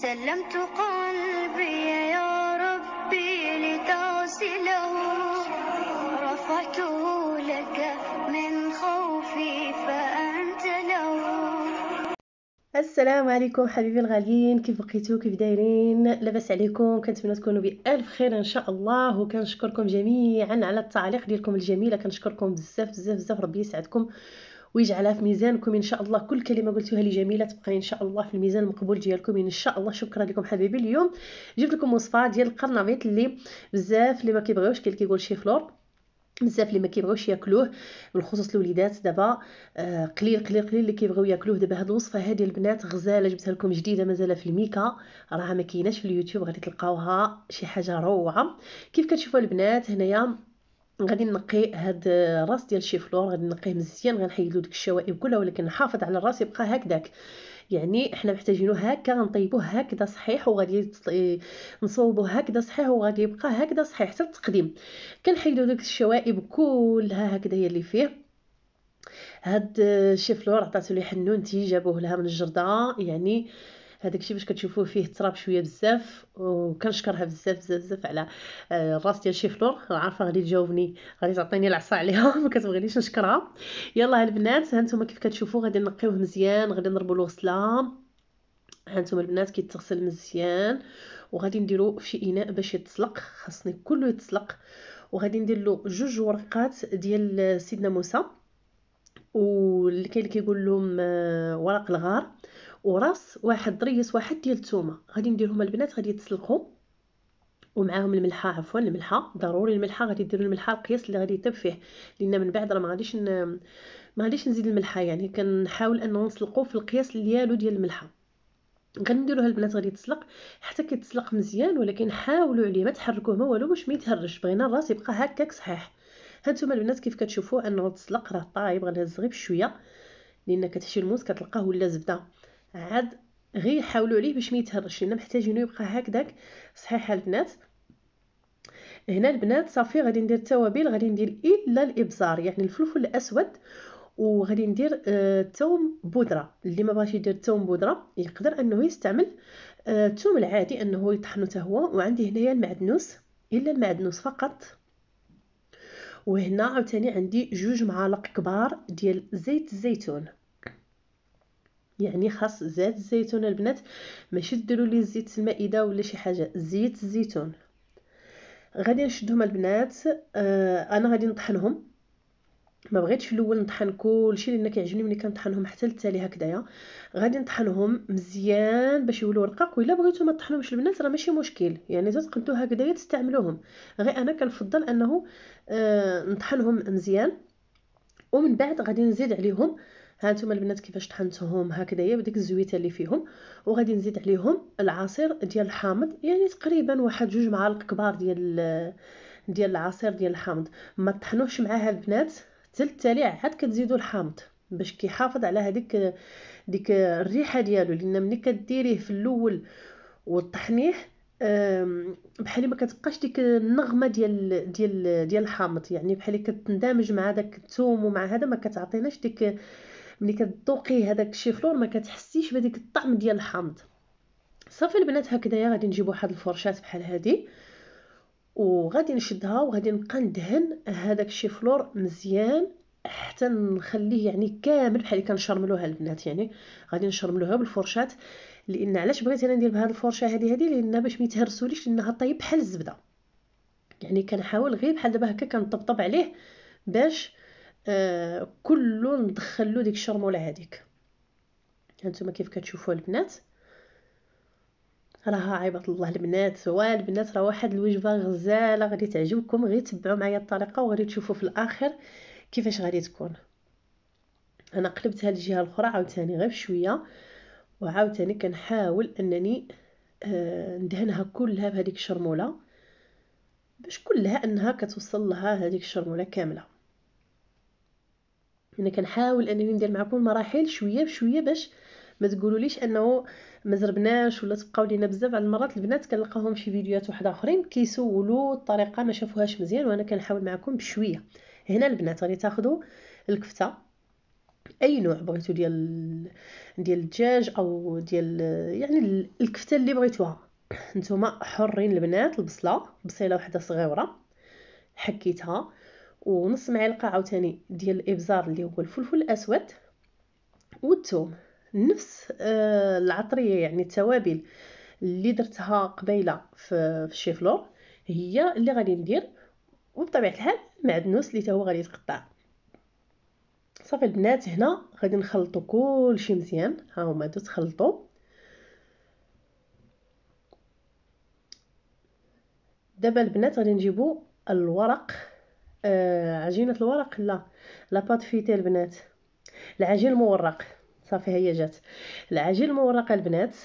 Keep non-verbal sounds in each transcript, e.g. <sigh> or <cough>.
سلمت قلبي يا ربي لتغسله رفعته لك من خوفي فأنت له السلام عليكم حبيبي الغاليين كيف بقيتو كيف دايرين لاباس عليكم كنتمنى تكونوا بألف خير ان شاء الله وكنشكركم جميعا على التعليق ديالكم الجميله كنشكركم بزاف بزاف بزاف ربي يسعدكم ويجعلها في ميزانكم ان شاء الله كل كلمه قلتوها لي جميله تبقى ان شاء الله في الميزان المقبول ديالكم ان شاء الله شكرا لكم حبيبي اليوم جبت لكم وصفه ديال القرنبيط اللي بزاف اللي ما كيبغيوش كي كيقول شي فلور بزاف اللي ما كيبغيوش ياكلوه بالخصوص الوليدات دابا آه قليل قليل قليل اللي كيبغيو ياكلوه دابا هاد الوصفه هذه البنات غزاله جبتها لكم جديده مازال في الميكا راها ما كايناش في اليوتيوب غادي تلقاوها شي حاجه روعه كيف كتشوفوا البنات هنايا غادي نقي هاد الراس ديال فلور غادي نقيه مزيان غنحيدو داك ديك الشوائب كلها ولكن نحافظ على الراس يبقى هكذاك يعني احنا محتاجينو هكا غنطيبوه هكذا صحيح وغادي نصوبوه هكذا صحيح وغادي يبقى هكذا صحيح حتى التقديم كنحيدو ديك الشوائب كلها هكذا هي اللي فيه هاد فلور عطاتو لي حنون تي جابوه لها من الجرده يعني آه هذاك الشيء باش كتشوفوه فيه تراب شويه بزاف وكنشكرها بزاف بزاف بزاف على آه، الراس ديال شي فلور عارفه غادي تجاوبني غادي تعطيني العصا عليها <laughs> ما كتبغينيش نشكرها يلا البنات هانتوما كيف كتشوفوا غادي نقيوه مزيان غادي نضربوا ها هانتوما البنات كيتغسل مزيان وغادي نديرو في اناء باش يتسلق خاصني كله يتسلق وغادي ندير له جوج ورقات ديال سيدنا موسى واللي كاين اللي كيقول لهم آه، ورق الغار وراس واحد ضريس واحد ديال الثومه غادي نديرهم البنات غادي يتسلقوا ومعاهم الملحه عفوا الملحه ضروري الملحه غادي ديروا الملحه القياس اللي غادي يطيب فيه لان من بعد راه ما غاديش ن... ما غاديش نزيد الملحه يعني كنحاول ان نسلقوا في القياس ديالو ديال الملحه غنديروها البنات غادي تسلق حتى كيتسلق مزيان ولكن حاولوا عليه ما تحركوه ما والو باش ما يتهرش بغينا الراس يبقى هكاك صحيح هانتوما البنات كيف كتشوفوا انه تسلق راه طايب غنهز غير بشويه لان كتحشي الموس كتلقاه ولا زبده عاد غير يحاولوا عليه باش ما يتهرش لان محتاجينو يبقى هكذاك صحيح البنات هنا البنات صافي غادي ندير التوابل غادي ندير الا الابزار يعني الفلفل الاسود وغادي ندير الثوم آه بودره اللي ما بغاش يدير الثوم بودره يقدر انه يستعمل الثوم آه العادي انه يطحنو حتى هو وعندي هنايا المعدنوس الا المعدنوس فقط وهنا عاوتاني عندي جوج معالق كبار ديال زيت الزيتون يعني خاص زيت الزيتون البنات ماشي ديروا لي زيت المائده ولا شي حاجه زيت الزيتون غادي نشدهم البنات آه انا غادي نطحنهم ما بغيتش في الاول نطحن كلشي لان كيعجبني ملي كنطحنهم حتى للتالي هكذايا غادي نطحنهم مزيان باش يولوا رقاق ولا بغيتو ما تطحنوش البنات راه ماشي مشكل يعني تقلتو هكذايا تستعملوهم غير انا كنفضل انه آه نطحنهم مزيان ومن بعد غادي نزيد عليهم آه ها انتم البنات كيفاش طحنتهم هكذايا بديك الزويته اللي فيهم وغادي نزيد عليهم العصير ديال الحامض يعني تقريبا واحد جوج معالق كبار ديال ديال العصير ديال الحامض ما تطحنوش معاها البنات حتى التالي عاد كتزيدوا الحامض باش كيحافظ على هذيك ديك الريحه ديالو لان ملي كديريه في الاول وطحنيه بحالي ما كتبقاش ديك النغمه ديال ديال ديال الحامض يعني بحالي كتندمج مع داك الثوم ومع هذا ما كتعطيناش ديك ملي كتذوقي هذاك فلور ما كتحسيش بهذيك الطعم ديال الحامض صافي البنات هكذايا غادي نجيب واحد الفرشات بحال هذه وغادي نشدها وغادي نبقى ندهن هذاك فلور مزيان حتى نخليه يعني كامل بحال اللي كنشرملوها البنات يعني غادي نشرملوها بالفرشات لان علاش بغيت انا ندير بهاد الفرشه هذه هذه لان باش ما يتهرسوليش لانها طيب بحال الزبده يعني كنحاول غير بحال دابا هكا كنطبطب عليه باش آه كله ندخل له ديك الشرموله هذيك هانتوما كيف كتشوفوا البنات راها عيبه الله البنات والبنات البنات راه واحد الوجبه غزاله غادي تعجبكم غير تبعوا معايا الطريقه وغادي تشوفوا في الاخر كيفاش غادي تكون انا قلبت هاد الجهه الاخرى عاوتاني غير بشويه وعاوتاني كنحاول انني آه ندهنها كلها بهذيك الشرموله باش كلها انها كتوصل لها هذيك الشرموله كامله انا كنحاول انني ندير معكم المراحل شويه بشويه باش ما تقولوليش انه ما زربناش ولا تبقاو لينا بزاف على المرات البنات كنلقاهم في فيديوهات واحد اخرين كيسولوا الطريقه ما شافوهاش مزيان وانا كنحاول معكم بشويه هنا البنات غادي تاخذوا الكفته اي نوع بغيتو ديال ديال الدجاج او ديال يعني الكفته اللي بغيتوها نتوما حرين البنات البصله بصيله واحده صغيره حكيتها ونص معلقه عاوتاني ديال الابزار اللي هو الفلفل الاسود والثوم نفس آه العطريه يعني التوابل اللي درتها قبيله في الشيفلور هي اللي غادي ندير وبطبيعه الحال معدنوس اللي هو غادي يتقطع صافي البنات هنا غادي نخلطو كلشي مزيان ها هما دو تخلطوا دابا البنات غادي نجيبو الورق آه عجينه الورق لا لا بات فيتي البنات العجين المورق صافي هي جات العجين المورق البنات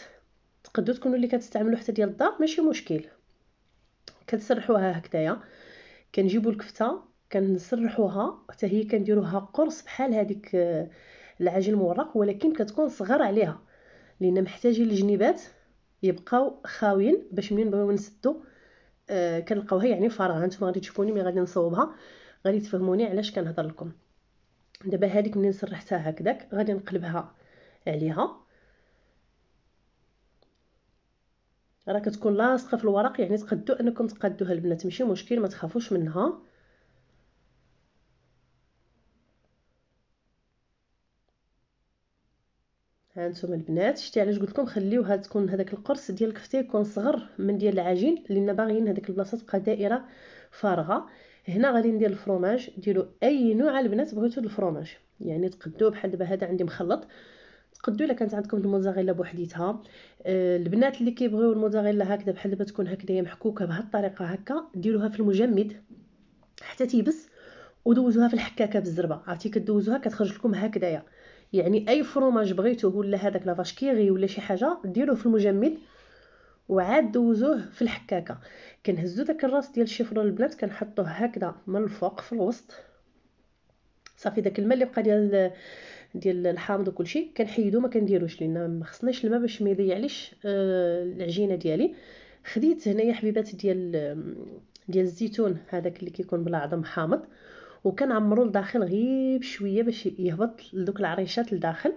تقدو تكونوا اللي كتستعملوا حتى ديال الدار ماشي مشكل كتسرحوها هكذايا كنجيبوا الكفته كنسرحوها حتى هي كنديروها قرص بحال هذيك آه، العجين المورق ولكن كتكون صغر عليها لان محتاجين الجنيبات يبقاو خاويين باش منين بغيو نسدو آه، كنلقاوها يعني فراغ هانتوما غادي تشوفوني مي غادي نصوبها غادي تفهموني علاش كنهضر لكم دابا هذيك منين سرحتها هكذاك غادي نقلبها عليها راه كتكون لاصقه في الورق يعني تقدو انكم تقدوها البنات ماشي مشكل ما تخافوش منها ها نتوما البنات شتي علاش قلت لكم خليوها تكون هذاك القرص ديال الكفته يكون صغر من ديال العجين لان باغيين هذاك البلاصه تبقى دائره فارغه هنا غادي ندير الفرماج ديروا اي نوع البنات بغيتو الفرماج يعني تقدوه بحال دابا هذا عندي مخلط تقدوا الا كانت عندكم الموزاريلا بوحديتها آه، البنات اللي كيبغيو الموزاريلا هكذا بحال دابا تكون هكذا محكوكه بهاد الطريقه هكا ديروها في المجمد حتى تيبس ودوزوها في الحكاكه بالزربه عرفتي كدوزوها كتخرج لكم هكذايا يعني اي فروماج بغيتوه ولا هذاك لافاش كيغي ولا شي حاجه ديروه في المجمد وعاد دوزوه في الحكاكه كنهزو داك الراس ديال الشيفرون البنات كنحطوه هكذا من الفوق في الوسط صافي داك الماء اللي بقى ديال ديال الحامض وكلشي كنحيدو ما كنديروش لان ما خصناش الماء باش ما يضيعليش آه العجينه ديالي خديت هنايا حبيبات ديال ديال الزيتون هذاك اللي كيكون بلا عظم حامض وكان عمرو لداخل غير بشويه باش يهبط لدوك العريشات لداخل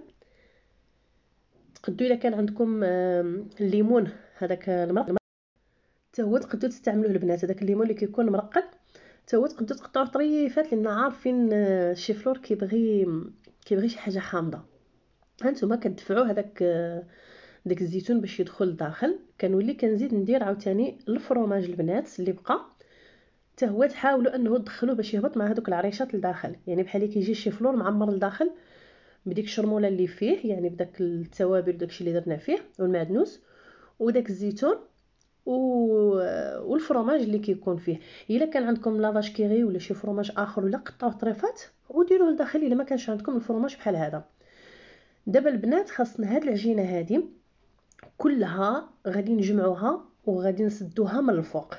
تقدو الا كان عندكم الليمون هذاك المرق حتى هو تقدو تستعملوه البنات هذاك الليمون اللي كيكون مرقد حتى هو تقدو تقطعوه طريفات لان عارفين آه، شي فلور كيبغي كيبغي شي حاجه حامضه هانتوما كتدفعوا هذاك آه، داك الزيتون باش يدخل لداخل كنولي كنزيد ندير عاوتاني الفروماج البنات اللي بقى حتى هو تحاولوا انه تدخلوه باش يهبط مع هذوك العريشات لداخل يعني بحال كيجي شي فلور معمر لداخل بديك الشرموله اللي فيه يعني بداك التوابل وداكشي اللي درنا فيه والمعدنوس وداك الزيتون و... والفرماج اللي كيكون فيه الا كان عندكم لافاش كيغي ولا شي فرماج اخر ولا قطعوه طريفات وديروه لداخل الا ما كانش عندكم الفرماج بحال هذا دابا البنات خاصنا هاد العجينه هادي كلها غادي نجمعوها وغادي نسدوها من الفوق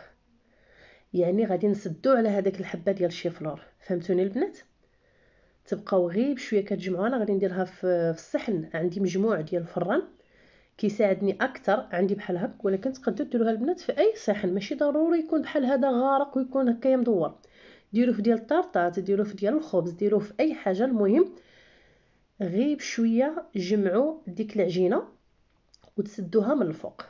يعني غادي نسدو على هذاك الحبه ديال الشيفلور فهمتوني البنات تبقاو غير بشويه كتجمعوا انا غادي نديرها في الصحن عندي مجموع ديال الفران كيساعدني اكثر عندي بحال هك ولكن تقدروا ديروها البنات في اي صحن ماشي ضروري يكون بحال هذا غارق ويكون هكا مدور ديروه في ديال الطرطاط ديروه في ديال الخبز ديروه في اي حاجه المهم غير بشويه جمعوا ديك العجينه وتسدوها من الفوق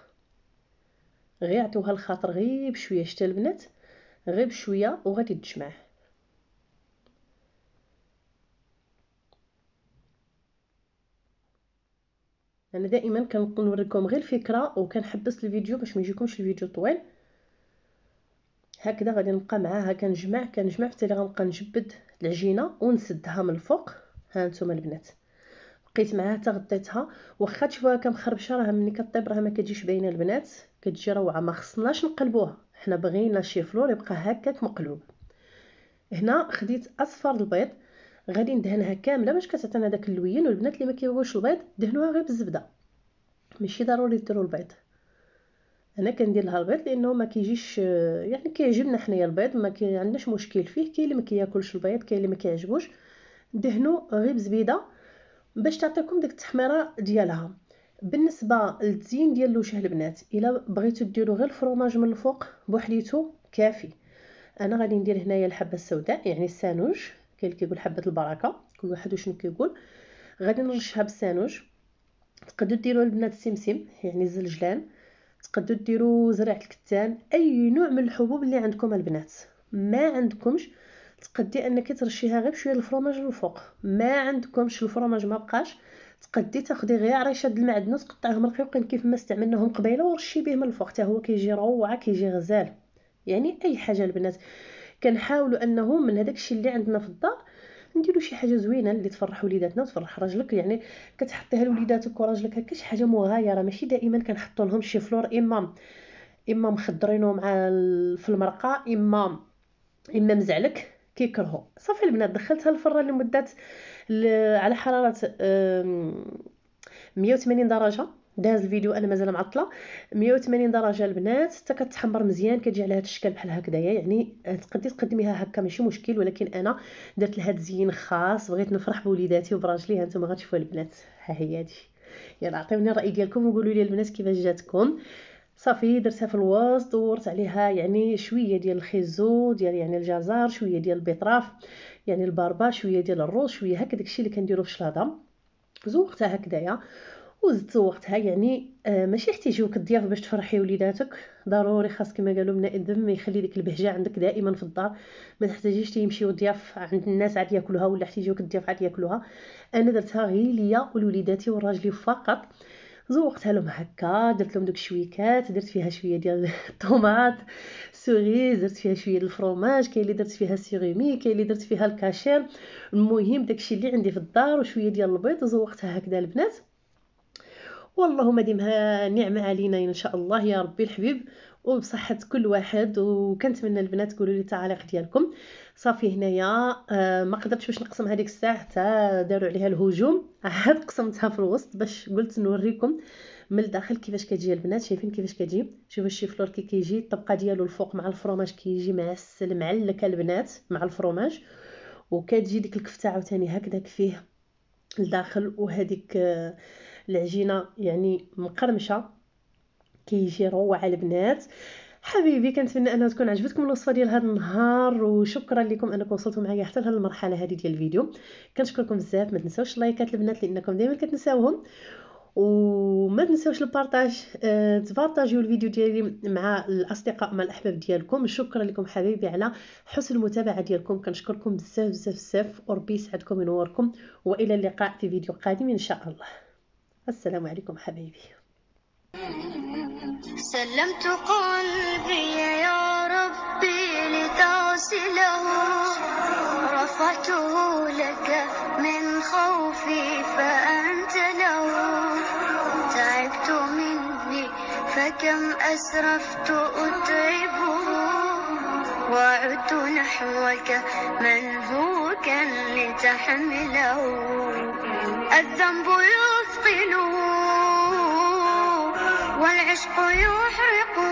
غير عطيوها الخاطر غير بشويه شتا البنات غير بشويه وغادي تجمع انا دائما كنوريكم غير الفكره وكنحبس الفيديو باش ما يجيكمش الفيديو طويل هكذا غادي نبقى معاها كنجمع كنجمع حتى اللي غنبقى نجبد العجينه ونسدها من الفوق ها انتم البنات بقيت معاها حتى غطيتها واخا تشوفوها كمخربشه راه ملي كطيب راه ما كتجيش باينه البنات كتجي روعه ما خصناش نقلبوها حنا شي فلور يبقى هكاك مقلوب هنا خديت اصفر البيض غادي ندهنها كامله باش كتعطينا داك اللوين والبنات اللي ما كيبغوش البيض دهنوها غير بالزبده ماشي ضروري ديروا البيض انا كندير لها البيض لانه ما كيجيش يعني كيعجبنا حنايا البيض ما عندناش مشكل فيه كاين اللي ما كياكلش البيض كاين اللي ما كيعجبوش دهنوا غير بزبيده باش تعطيكم ديك التحميره ديالها بالنسبه للتزيين ديال الوجه البنات الا بغيتو ديروا غير الفروماج من الفوق بوحديتو كافي انا غادي ندير هنايا الحبه السوداء يعني السانوج كاين كيقول حبه البركه كل واحد وشنو كيقول غادي نرشها بالسانوج تقدروا ديروا البنات السمسم يعني الزلجلان تقدروا ديروا زريعه الكتان اي نوع من الحبوب اللي عندكم البنات ما عندكمش تقدي انك ترشيها غير بشويه الفرماج الفوق ما عندكمش الفرماج ما بقاش تقدي تاخدي غير عريشه د المعدنوس وتقطعيهم رقيقين كيف ما استعملناهم قبيله ورشي به من الفوق حتى هو كيجي روعه كيجي غزال يعني اي حاجه البنات كنحاولوا انه من هذاك الشيء اللي عندنا في الدار نديروا شي حاجه زوينه اللي تفرح وليداتنا وتفرح راجلك يعني كتحطيها لوليداتك وراجلك هكا شي حاجه مغايره ماشي دائما كنحطوا لهم شي فلور اما اما مخضرينو مع في المرقه اما اما مزعلك كيكرهو صافي البنات دخلتها الفرن لمده على حراره 180 درجه داز الفيديو انا مازال معطله 180 درجه البنات حتى كتحمر مزيان كتجي على هذا الشكل بحال هكذايا يعني, يعني تقدري تقدميها هكا ماشي مشكل ولكن انا درت لها تزيين خاص بغيت نفرح بوليداتي وبراجلي هانتوما غتشوفو غتشوفوا البنات ها هي هادي يلا عطيوني الراي ديالكم وقولوا لي البنات كيفاش جاتكم صافي درتها في الوسط دورت عليها يعني شويه ديال الخيزو ديال يعني الجزر شويه ديال البطراف يعني الباربا شويه ديال الروز شويه هكا داكشي اللي كنديرو في الشلاضه زوقتها هكذايا وزدت زوقتها يعني آه، ماشي حتى يجيوك الضياف باش تفرحي وليداتك ضروري خاص كما قالوا من الدم يخلي ديك البهجه عندك دائما في الدار ما تحتاجيش تيمشيو الضياف عند الناس عاد ياكلوها ولا حتى يجيوك الضياف عاد ياكلوها انا درتها غير ليا ولوليداتي وراجلي فقط زوقتها لهم هكا درت لهم دوك الشويكات درت فيها شويه ديال الطوماط <laughs> سوريز درت فيها شويه الفرماج كاين اللي درت فيها سيغومي كاين اللي درت فيها الكاشير المهم داكشي اللي عندي في الدار وشويه ديال البيض زوقتها هكذا البنات والله ما ديمها نعمه علينا ان شاء الله يا ربي الحبيب وبصحة كل واحد وكنتمنى البنات تقولوا لي التعاليق ديالكم صافي هنايا آه ما قدرتش باش نقسم هذيك الساعه حتى داروا عليها الهجوم عاد <laughs> قسمتها في الوسط باش قلت نوريكم من الداخل كيفاش كتجي البنات شايفين كيفاش كتجي شوفوا الشيفلور كي كيجي الطبقه ديالو الفوق مع الفروماج كيجي معسل معلك البنات مع الفروماج وكتجي ديك الكفته عاوتاني هكذاك فيه الداخل وهذيك آه، العجينه يعني مقرمشه كيجي روعه البنات حبيبي كنتمنى انها تكون عجبتكم الوصفه ديال هذا النهار وشكرا لكم انكم وصلتوا معايا حتى لهاد المرحله هذه ديال الفيديو كنشكركم بزاف ما تنساوش اللايكات البنات لانكم دائما كتنساوهم وما تنساوش البارطاج آه، تبارطاجيو الفيديو ديالي مع الاصدقاء مع الاحباب ديالكم شكرا لكم حبيبي على حسن المتابعه ديالكم كنشكركم بزاف بزاف بزاف وربي يسعدكم وينوركم والى اللقاء في فيديو قادم ان شاء الله السلام عليكم حبيبي سلمت قلبي يا ربي لتغسله رفعته لك من خوفي فأنت له تعبت مني فكم أسرفت أتعبه وعدت نحوك منهوكا لتحمله الذنب يثقله والعشق يحرق